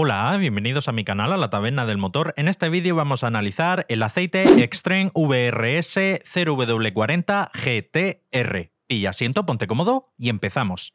Hola, bienvenidos a mi canal, a la taberna del motor. En este vídeo vamos a analizar el aceite Extreme VRS 0W40 GTR. Pilla asiento, ponte cómodo y empezamos.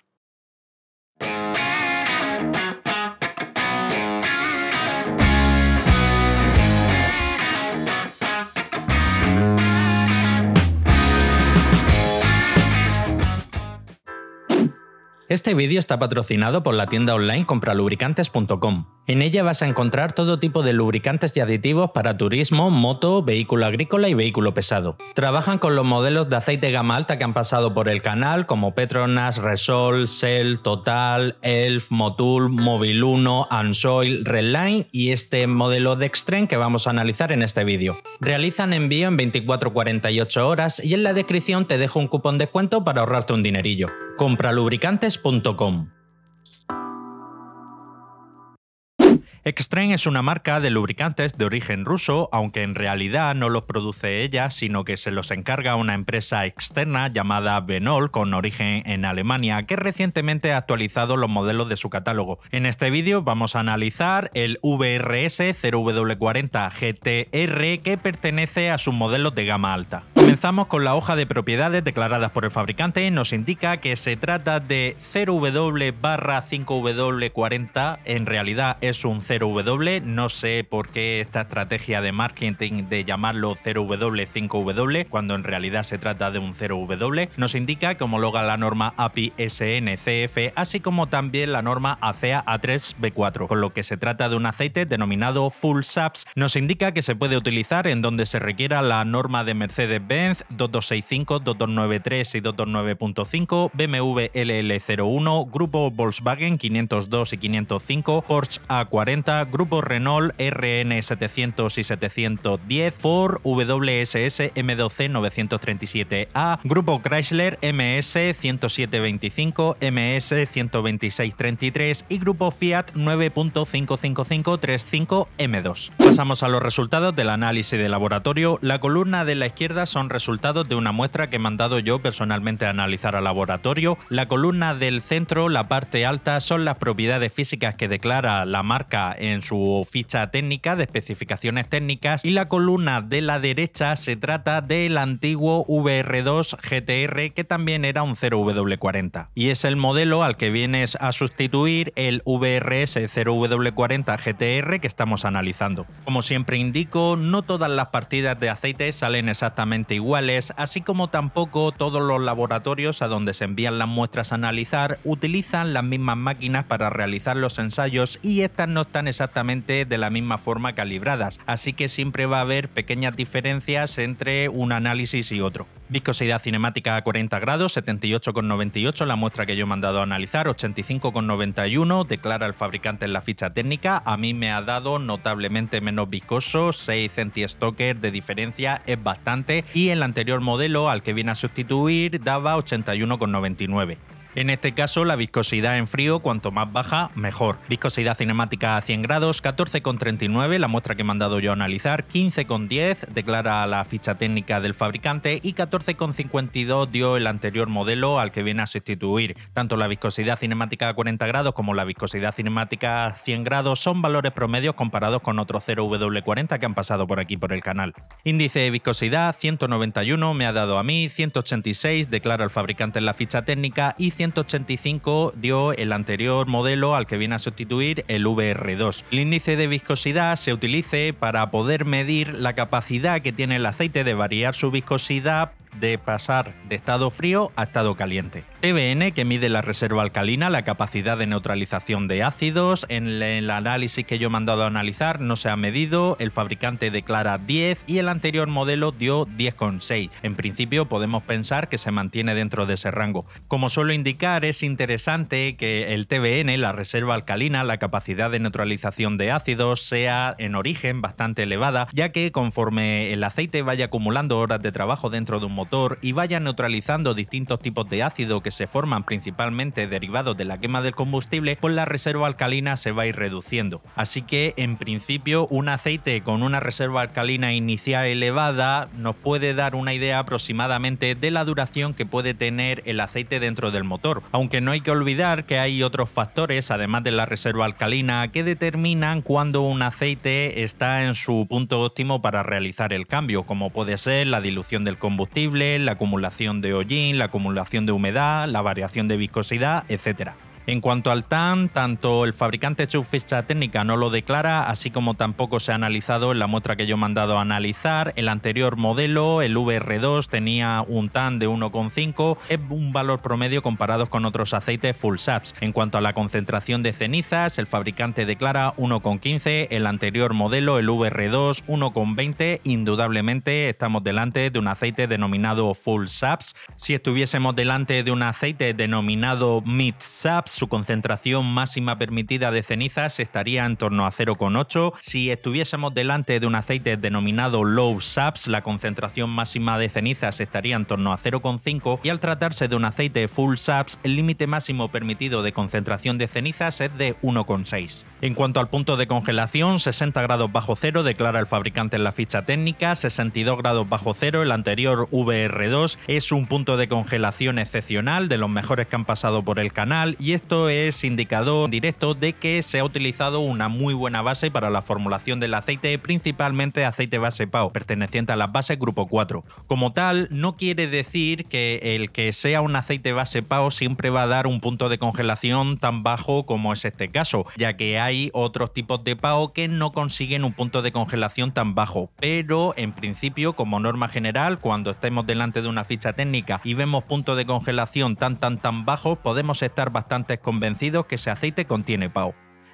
Este vídeo está patrocinado por la tienda online compralubricantes.com. En ella vas a encontrar todo tipo de lubricantes y aditivos para turismo, moto, vehículo agrícola y vehículo pesado. Trabajan con los modelos de aceite gama alta que han pasado por el canal, como Petronas, Resol, Shell, Total, Elf, Motul, Mobil 1, Ansoil, Redline y este modelo de Extreme que vamos a analizar en este vídeo. Realizan envío en 24-48 horas y en la descripción te dejo un cupón de descuento para ahorrarte un dinerillo. Compralubricantes.com Extreme es una marca de lubricantes de origen ruso, aunque en realidad no los produce ella, sino que se los encarga una empresa externa llamada Benol con origen en Alemania, que recientemente ha actualizado los modelos de su catálogo. En este vídeo vamos a analizar el VRS 0W40 GTR que pertenece a sus modelos de gama alta. Comenzamos con la hoja de propiedades declaradas por el fabricante. Nos indica que se trata de 0W 5W40. En realidad es un 0W. No sé por qué esta estrategia de marketing de llamarlo 0W 5W cuando en realidad se trata de un 0W. Nos indica que homologa la norma API SNCF así como también la norma ACEA A3B4, con lo que se trata de un aceite denominado Full Saps. Nos indica que se puede utilizar en donde se requiera la norma de Mercedes-Benz 2265, 2293 y 229.5, BMW LL01, Grupo Volkswagen 502 y 505, Porsche A40, Grupo Renault RN 700 y 710, Ford WSS M12 937A, Grupo Chrysler MS 10725, MS 12633 y Grupo Fiat 9.55535 M2. Pasamos a los resultados del análisis de laboratorio. La columna de la izquierda son resultados de una muestra que he mandado yo personalmente a analizar al laboratorio. La columna del centro, la parte alta, son las propiedades físicas que declara la marca en su ficha técnica de especificaciones técnicas y la columna de la derecha se trata del antiguo VR2 GTR que también era un 0W40 y es el modelo al que vienes a sustituir el VRS 0W40 GTR que estamos analizando. Como siempre indico, no todas las partidas de aceite salen exactamente igual iguales, así como tampoco todos los laboratorios a donde se envían las muestras a analizar utilizan las mismas máquinas para realizar los ensayos y estas no están exactamente de la misma forma calibradas, así que siempre va a haber pequeñas diferencias entre un análisis y otro. Viscosidad cinemática a 40 grados, 78,98 la muestra que yo he mandado a analizar, 85,91 declara el fabricante en la ficha técnica. A mí me ha dado notablemente menos viscoso, 6 centistockers de diferencia es bastante y el anterior modelo al que viene a sustituir daba 81,99. En este caso, la viscosidad en frío, cuanto más baja, mejor. Viscosidad cinemática a 100 grados, 14,39, la muestra que he mandado yo a analizar, 15,10, declara la ficha técnica del fabricante, y 14,52 dio el anterior modelo al que viene a sustituir. Tanto la viscosidad cinemática a 40 grados como la viscosidad cinemática a 100 grados son valores promedios comparados con otros 0W40 que han pasado por aquí por el canal. Índice de viscosidad 191 me ha dado a mí, 186 declara el fabricante en la ficha técnica y 185 dio el anterior modelo al que viene a sustituir el VR2. El índice de viscosidad se utilice para poder medir la capacidad que tiene el aceite de variar su viscosidad de pasar de estado frío a estado caliente. TBN, que mide la reserva alcalina, la capacidad de neutralización de ácidos, en el análisis que yo he mandado a analizar no se ha medido, el fabricante declara 10 y el anterior modelo dio 10,6. En principio podemos pensar que se mantiene dentro de ese rango. Como suelo indicar, es interesante que el TBN, la reserva alcalina, la capacidad de neutralización de ácidos, sea en origen bastante elevada, ya que conforme el aceite vaya acumulando horas de trabajo dentro de un modelo, y vaya neutralizando distintos tipos de ácido que se forman principalmente derivados de la quema del combustible, pues la reserva alcalina se va a ir reduciendo. Así que en principio un aceite con una reserva alcalina inicial elevada nos puede dar una idea aproximadamente de la duración que puede tener el aceite dentro del motor, aunque no hay que olvidar que hay otros factores, además de la reserva alcalina, que determinan cuando un aceite está en su punto óptimo para realizar el cambio, como puede ser la dilución del combustible, la acumulación de hollín, la acumulación de humedad, la variación de viscosidad, etc. En cuanto al TAN, tanto el fabricante su ficha técnica no lo declara, así como tampoco se ha analizado en la muestra que yo he mandado a analizar. El anterior modelo, el VR2, tenía un TAN de 1,5, es un valor promedio comparado con otros aceites full saps. En cuanto a la concentración de cenizas, el fabricante declara 1,15, el anterior modelo, el VR2, 1,20. Indudablemente estamos delante de un aceite denominado full saps. Si estuviésemos delante de un aceite denominado mid saps, su concentración máxima permitida de cenizas estaría en torno a 0,8. Si estuviésemos delante de un aceite denominado low saps, la concentración máxima de cenizas estaría en torno a 0,5 y al tratarse de un aceite full saps, el límite máximo permitido de concentración de cenizas es de 1,6. En cuanto al punto de congelación, 60 grados bajo cero declara el fabricante en la ficha técnica, 62 grados bajo cero el anterior VR2 es un punto de congelación excepcional de los mejores que han pasado por el canal y esto es indicador directo de que se ha utilizado una muy buena base para la formulación del aceite, principalmente aceite base PAO, perteneciente a las bases grupo 4. Como tal, no quiere decir que el que sea un aceite base PAO siempre va a dar un punto de congelación tan bajo como es este caso, ya que hay otros tipos de PAO que no consiguen un punto de congelación tan bajo, pero en principio, como norma general, cuando estemos delante de una ficha técnica y vemos puntos de congelación tan tan tan bajos, podemos estar bastante convencidos que ese aceite contiene PAO.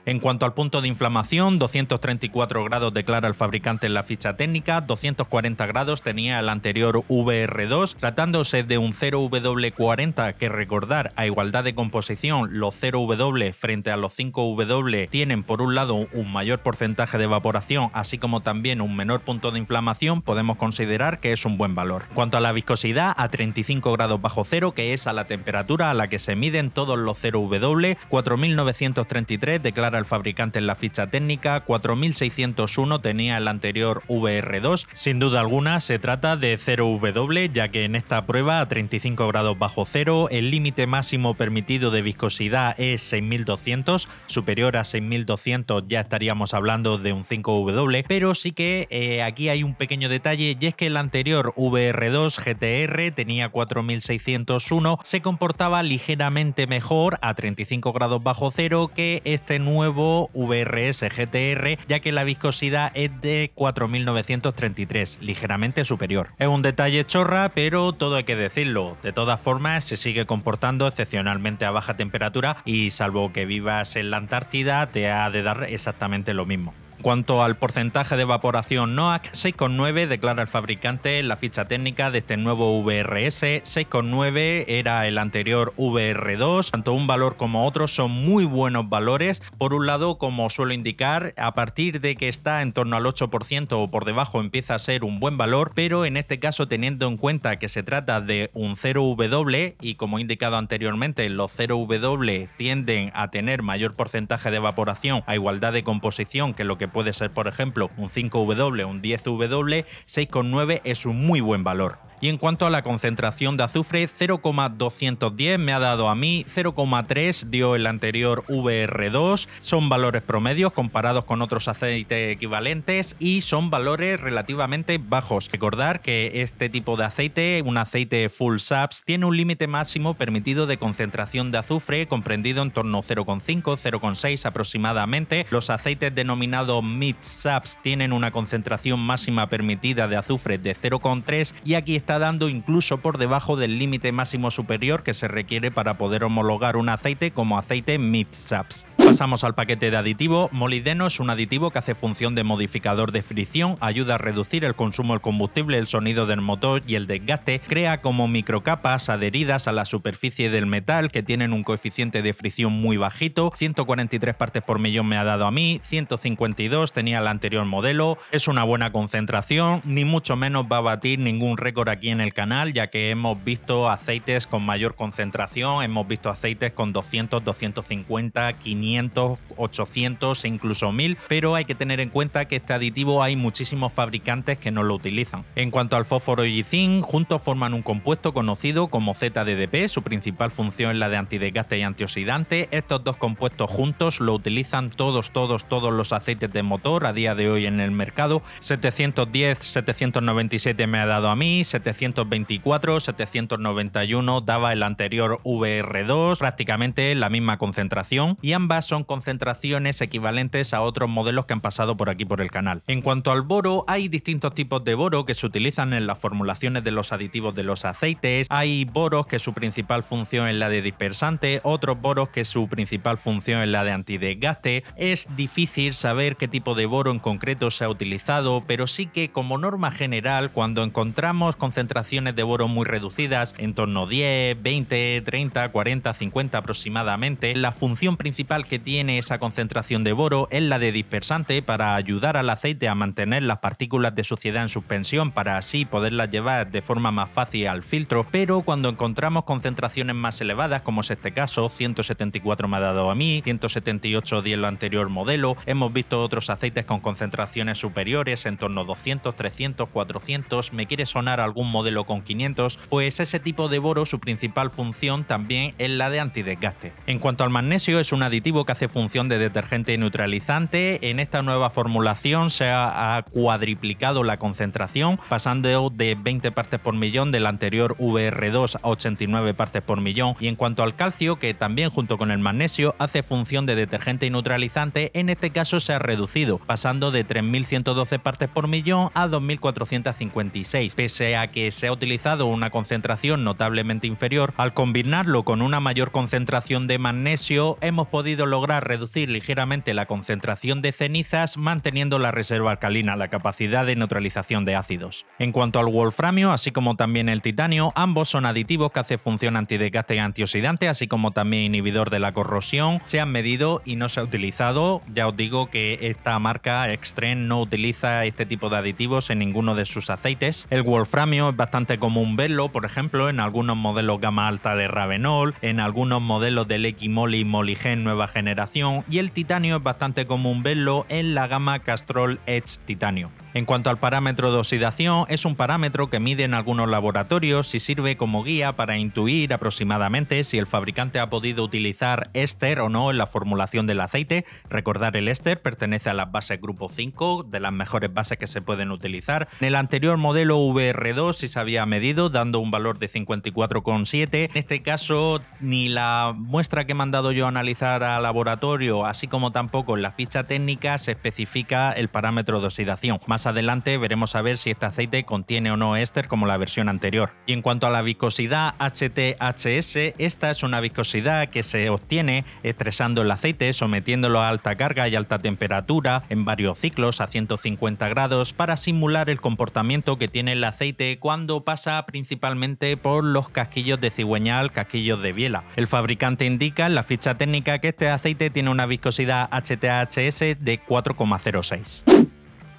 En cuanto al punto de inflamación, 234 grados declara el fabricante en la ficha técnica, 240 grados tenía el anterior VR2, tratándose de un 0W40 que recordar a igualdad de composición, los 0W frente a los 5W tienen por un lado un mayor porcentaje de evaporación, así como también un menor punto de inflamación, podemos considerar que es un buen valor. Cuanto a la viscosidad, a 35 grados bajo cero, que es a la temperatura a la que se miden todos los 0W, 4933 declara el fabricante en la ficha técnica, 4601 tenía el anterior VR2. Sin duda alguna se trata de 0W, ya que en esta prueba a 35 grados bajo cero el límite máximo permitido de viscosidad es 6200, superior a 6200 ya estaríamos hablando de un 5W, pero sí que eh, aquí hay un pequeño detalle y es que el anterior VR2 GTR tenía 4601, se comportaba ligeramente mejor a 35 grados bajo cero que este nuevo nuevo VRS GTR, ya que la viscosidad es de 4933, ligeramente superior. Es un detalle chorra, pero todo hay que decirlo. De todas formas, se sigue comportando excepcionalmente a baja temperatura y salvo que vivas en la Antártida, te ha de dar exactamente lo mismo cuanto al porcentaje de evaporación NOAC, 6,9 declara el fabricante en la ficha técnica de este nuevo VRS, 6,9 era el anterior VR2, tanto un valor como otro son muy buenos valores, por un lado como suelo indicar, a partir de que está en torno al 8% o por debajo empieza a ser un buen valor, pero en este caso teniendo en cuenta que se trata de un 0W y como he indicado anteriormente, los 0W tienden a tener mayor porcentaje de evaporación a igualdad de composición que lo que puede ser, por ejemplo, un 5W, un 10W, 6,9 es un muy buen valor. Y en cuanto a la concentración de azufre, 0,210 me ha dado a mí, 0,3 dio el anterior VR2. Son valores promedios comparados con otros aceites equivalentes y son valores relativamente bajos. Recordar que este tipo de aceite, un aceite full SAPS, tiene un límite máximo permitido de concentración de azufre comprendido en torno a 0,5-0,6 aproximadamente. Los aceites denominados mid SAPS tienen una concentración máxima permitida de azufre de 0,3 y aquí está dando incluso por debajo del límite máximo superior que se requiere para poder homologar un aceite como aceite mid-saps. Pasamos al paquete de aditivo. Molideno es un aditivo que hace función de modificador de fricción, ayuda a reducir el consumo del combustible, el sonido del motor y el desgaste, crea como microcapas adheridas a la superficie del metal que tienen un coeficiente de fricción muy bajito, 143 partes por millón me ha dado a mí, 152 tenía el anterior modelo, es una buena concentración, ni mucho menos va a batir ningún récord aquí en el canal, ya que hemos visto aceites con mayor concentración, hemos visto aceites con 200, 250, 500, 800 e incluso 1000, pero hay que tener en cuenta que este aditivo hay muchísimos fabricantes que no lo utilizan. En cuanto al fósforo y zinc, juntos forman un compuesto conocido como ZDDP, su principal función es la de antidesgaste y antioxidante. Estos dos compuestos juntos lo utilizan todos, todos, todos los aceites de motor a día de hoy en el mercado. 710, 797 me ha dado a mí, 724, 791 daba el anterior VR2, prácticamente la misma concentración, y ambas son concentraciones equivalentes a otros modelos que han pasado por aquí por el canal. En cuanto al boro, hay distintos tipos de boro que se utilizan en las formulaciones de los aditivos de los aceites, hay boros que su principal función es la de dispersante, otros boros que su principal función es la de antidesgaste. Es difícil saber qué tipo de boro en concreto se ha utilizado, pero sí que como norma general, cuando encontramos concentraciones concentraciones de boro muy reducidas, en torno 10, 20, 30, 40, 50 aproximadamente. La función principal que tiene esa concentración de boro es la de dispersante para ayudar al aceite a mantener las partículas de suciedad en suspensión para así poderlas llevar de forma más fácil al filtro, pero cuando encontramos concentraciones más elevadas, como es este caso, 174 me ha dado a mí, 178 di el anterior modelo, hemos visto otros aceites con concentraciones superiores en torno 200, 300, 400, me quiere sonar algún modelo con 500, pues ese tipo de boro su principal función también es la de antidesgaste. En cuanto al magnesio, es un aditivo que hace función de detergente y neutralizante. En esta nueva formulación se ha cuadriplicado la concentración, pasando de 20 partes por millón del anterior VR2 a 89 partes por millón. Y en cuanto al calcio, que también junto con el magnesio hace función de detergente y neutralizante, en este caso se ha reducido, pasando de 3.112 partes por millón a 2.456, pese a que se ha utilizado una concentración notablemente inferior, al combinarlo con una mayor concentración de magnesio, hemos podido lograr reducir ligeramente la concentración de cenizas manteniendo la reserva alcalina, la capacidad de neutralización de ácidos. En cuanto al wolframio, así como también el titanio, ambos son aditivos que hacen función antidesgaste y antioxidante, así como también inhibidor de la corrosión, se han medido y no se ha utilizado. Ya os digo que esta marca Extreme no utiliza este tipo de aditivos en ninguno de sus aceites. El wolframio es bastante común verlo, por ejemplo, en algunos modelos gama alta de Ravenol, en algunos modelos del X-Moly nueva generación, y el titanio es bastante común verlo en la gama Castrol Edge Titanio. En cuanto al parámetro de oxidación, es un parámetro que mide en algunos laboratorios y sirve como guía para intuir aproximadamente si el fabricante ha podido utilizar éster o no en la formulación del aceite. Recordar el éster pertenece a las bases grupo 5, de las mejores bases que se pueden utilizar. En el anterior modelo VR2 si se había medido, dando un valor de 54,7. En este caso, ni la muestra que he mandado yo a analizar al laboratorio, así como tampoco en la ficha técnica, se especifica el parámetro de oxidación. Más adelante veremos a ver si este aceite contiene o no éster como la versión anterior. Y en cuanto a la viscosidad HTHS, esta es una viscosidad que se obtiene estresando el aceite, sometiéndolo a alta carga y alta temperatura en varios ciclos a 150 grados para simular el comportamiento que tiene el aceite cuando pasa principalmente por los casquillos de cigüeñal, casquillos de biela. El fabricante indica en la ficha técnica que este aceite tiene una viscosidad HTHS de 4,06.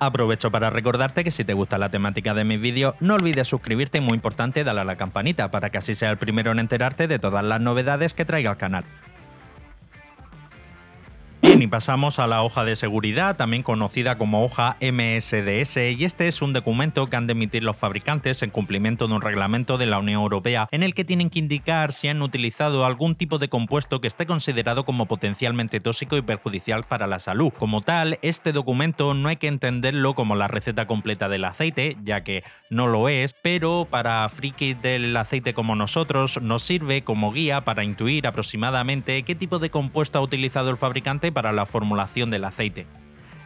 Aprovecho para recordarte que si te gusta la temática de mis vídeos, no olvides suscribirte y muy importante, darle a la campanita para que así sea el primero en enterarte de todas las novedades que traiga el canal y pasamos a la hoja de seguridad, también conocida como hoja MSDS, y este es un documento que han de emitir los fabricantes en cumplimiento de un reglamento de la Unión Europea en el que tienen que indicar si han utilizado algún tipo de compuesto que esté considerado como potencialmente tóxico y perjudicial para la salud. Como tal, este documento no hay que entenderlo como la receta completa del aceite, ya que no lo es, pero para frikis del aceite como nosotros nos sirve como guía para intuir aproximadamente qué tipo de compuesto ha utilizado el fabricante para para la formulación del aceite.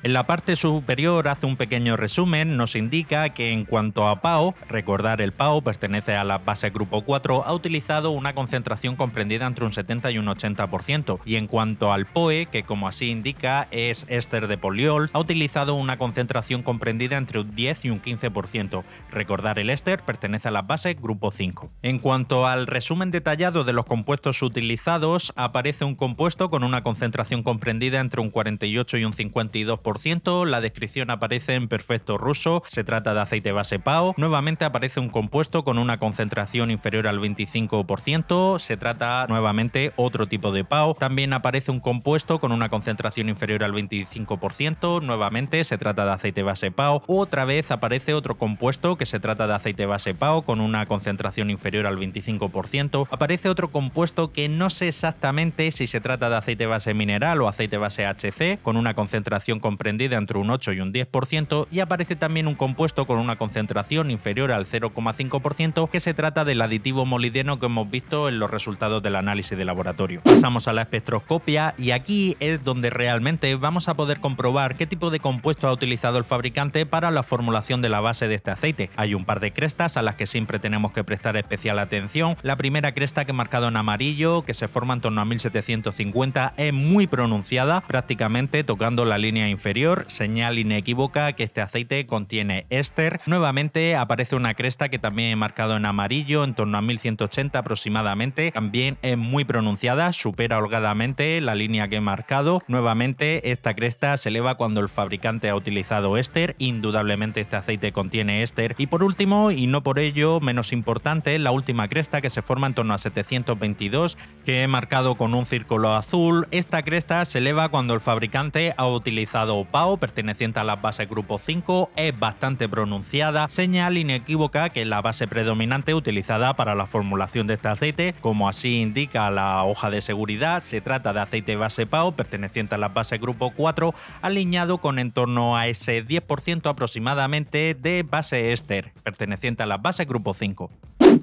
En la parte superior hace un pequeño resumen, nos indica que en cuanto a PAO, recordar el PAO pertenece a la base grupo 4, ha utilizado una concentración comprendida entre un 70 y un 80%, y en cuanto al POE, que como así indica es éster de poliol, ha utilizado una concentración comprendida entre un 10 y un 15%. Recordar el éster pertenece a la base grupo 5. En cuanto al resumen detallado de los compuestos utilizados, aparece un compuesto con una concentración comprendida entre un 48 y un 52%, la descripción aparece en perfecto ruso, se trata de aceite base PAO, nuevamente aparece un compuesto con una concentración inferior al 25%, se trata nuevamente otro tipo de PAO, también aparece un compuesto con una concentración inferior al 25%, nuevamente se trata de aceite base PAO, otra vez aparece otro compuesto que se trata de aceite base PAO con una concentración inferior al 25%, aparece otro compuesto que no sé exactamente si se trata de aceite base mineral o aceite base HC con una concentración con entre un 8 y un 10% y aparece también un compuesto con una concentración inferior al 0,5% que se trata del aditivo molideno que hemos visto en los resultados del análisis de laboratorio. Pasamos a la espectroscopia y aquí es donde realmente vamos a poder comprobar qué tipo de compuesto ha utilizado el fabricante para la formulación de la base de este aceite. Hay un par de crestas a las que siempre tenemos que prestar especial atención. La primera cresta que he marcado en amarillo, que se forma en torno a 1750, es muy pronunciada, prácticamente tocando la línea inferior señal inequívoca que este aceite contiene éster. Nuevamente aparece una cresta que también he marcado en amarillo, en torno a 1180 aproximadamente. También es muy pronunciada, supera holgadamente la línea que he marcado. Nuevamente esta cresta se eleva cuando el fabricante ha utilizado éster. Indudablemente este aceite contiene éster. Y por último, y no por ello menos importante, la última cresta que se forma en torno a 722 que he marcado con un círculo azul. Esta cresta se eleva cuando el fabricante ha utilizado o PAO, perteneciente a las bases grupo 5, es bastante pronunciada, señal inequívoca que la base predominante utilizada para la formulación de este aceite, como así indica la hoja de seguridad, se trata de aceite base PAO perteneciente a las bases grupo 4, alineado con en torno a ese 10% aproximadamente de base éster, perteneciente a las bases grupo 5.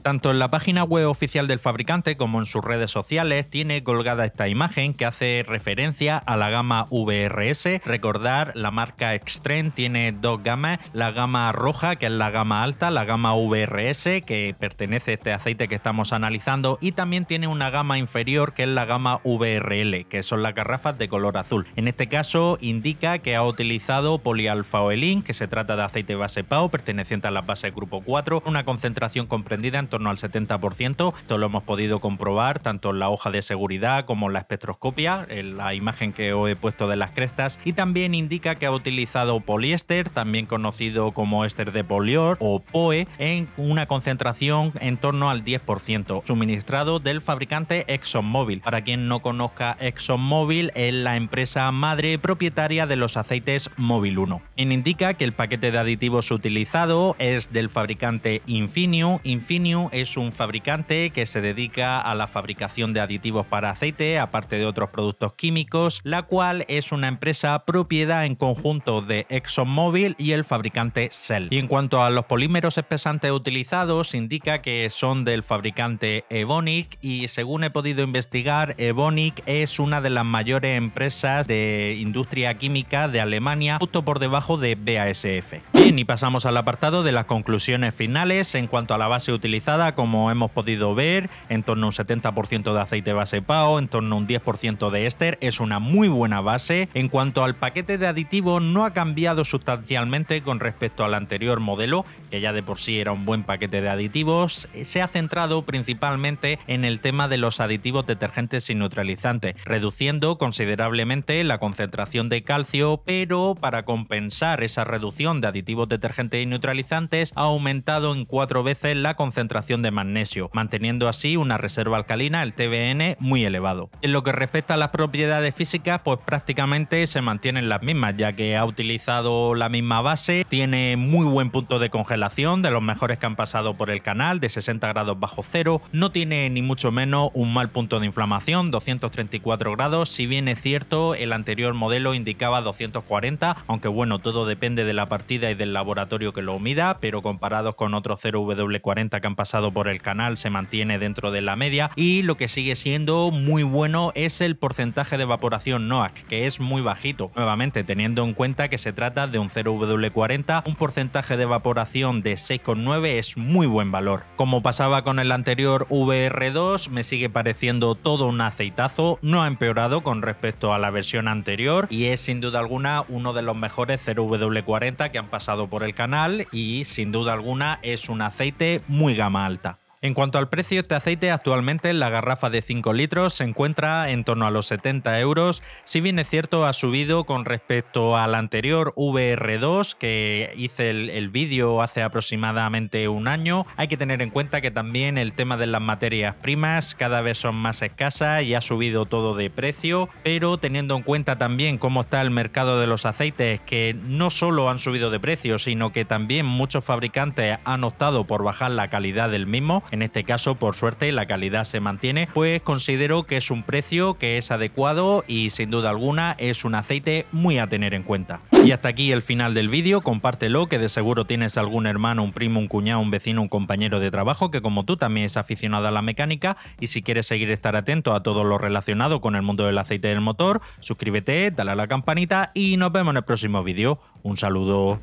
Tanto en la página web oficial del fabricante como en sus redes sociales tiene colgada esta imagen que hace referencia a la gama VRS. Recordar, la marca Extreme tiene dos gamas, la gama roja, que es la gama alta, la gama VRS, que pertenece a este aceite que estamos analizando, y también tiene una gama inferior, que es la gama VRL, que son las garrafas de color azul. En este caso indica que ha utilizado polialfaolin, que se trata de aceite base PAO, perteneciente a las bases grupo 4, una concentración comprendida entre torno al 70%. Esto lo hemos podido comprobar tanto en la hoja de seguridad como en la espectroscopia, en la imagen que os he puesto de las crestas. Y también indica que ha utilizado poliéster, también conocido como éster de polior o POE, en una concentración en torno al 10%, suministrado del fabricante ExxonMobil. Para quien no conozca ExxonMobil, es la empresa madre propietaria de los aceites móvil 1. Quien indica que el paquete de aditivos utilizado es del fabricante Infinium. Infinium es un fabricante que se dedica a la fabricación de aditivos para aceite, aparte de otros productos químicos, la cual es una empresa propiedad en conjunto de ExxonMobil y el fabricante Shell. Y en cuanto a los polímeros espesantes utilizados, indica que son del fabricante Evonik y según he podido investigar, Evonik es una de las mayores empresas de industria química de Alemania, justo por debajo de BASF. Bien, y pasamos al apartado de las conclusiones finales en cuanto a la base utilizada como hemos podido ver, en torno a un 70% de aceite base PAO, en torno a un 10% de éster, es una muy buena base. En cuanto al paquete de aditivos, no ha cambiado sustancialmente con respecto al anterior modelo, que ya de por sí era un buen paquete de aditivos. Se ha centrado principalmente en el tema de los aditivos detergentes y neutralizantes, reduciendo considerablemente la concentración de calcio, pero para compensar esa reducción de aditivos detergentes y neutralizantes, ha aumentado en cuatro veces la concentración de magnesio, manteniendo así una reserva alcalina, el TBN, muy elevado. En lo que respecta a las propiedades físicas, pues prácticamente se mantienen las mismas, ya que ha utilizado la misma base, tiene muy buen punto de congelación, de los mejores que han pasado por el canal, de 60 grados bajo cero, no tiene ni mucho menos un mal punto de inflamación, 234 grados, si bien es cierto, el anterior modelo indicaba 240, aunque bueno, todo depende de la partida y del laboratorio que lo mida, pero comparados con otros 0W40 que han pasado por el canal se mantiene dentro de la media y lo que sigue siendo muy bueno es el porcentaje de evaporación NOAC, que es muy bajito, nuevamente teniendo en cuenta que se trata de un 0W40, un porcentaje de evaporación de 6,9 es muy buen valor. Como pasaba con el anterior VR2, me sigue pareciendo todo un aceitazo, no ha empeorado con respecto a la versión anterior y es sin duda alguna uno de los mejores 0W40 que han pasado por el canal y sin duda alguna es un aceite muy Malta. En cuanto al precio, este aceite actualmente la garrafa de 5 litros se encuentra en torno a los 70 euros, si bien es cierto ha subido con respecto al anterior VR2 que hice el, el vídeo hace aproximadamente un año. Hay que tener en cuenta que también el tema de las materias primas cada vez son más escasas y ha subido todo de precio, pero teniendo en cuenta también cómo está el mercado de los aceites que no solo han subido de precio, sino que también muchos fabricantes han optado por bajar la calidad del mismo, en este caso, por suerte, la calidad se mantiene, pues considero que es un precio que es adecuado y sin duda alguna es un aceite muy a tener en cuenta. Y hasta aquí el final del vídeo, compártelo que de seguro tienes algún hermano, un primo, un cuñado, un vecino, un compañero de trabajo que como tú también es aficionado a la mecánica y si quieres seguir estar atento a todo lo relacionado con el mundo del aceite del motor, suscríbete, dale a la campanita y nos vemos en el próximo vídeo. Un saludo.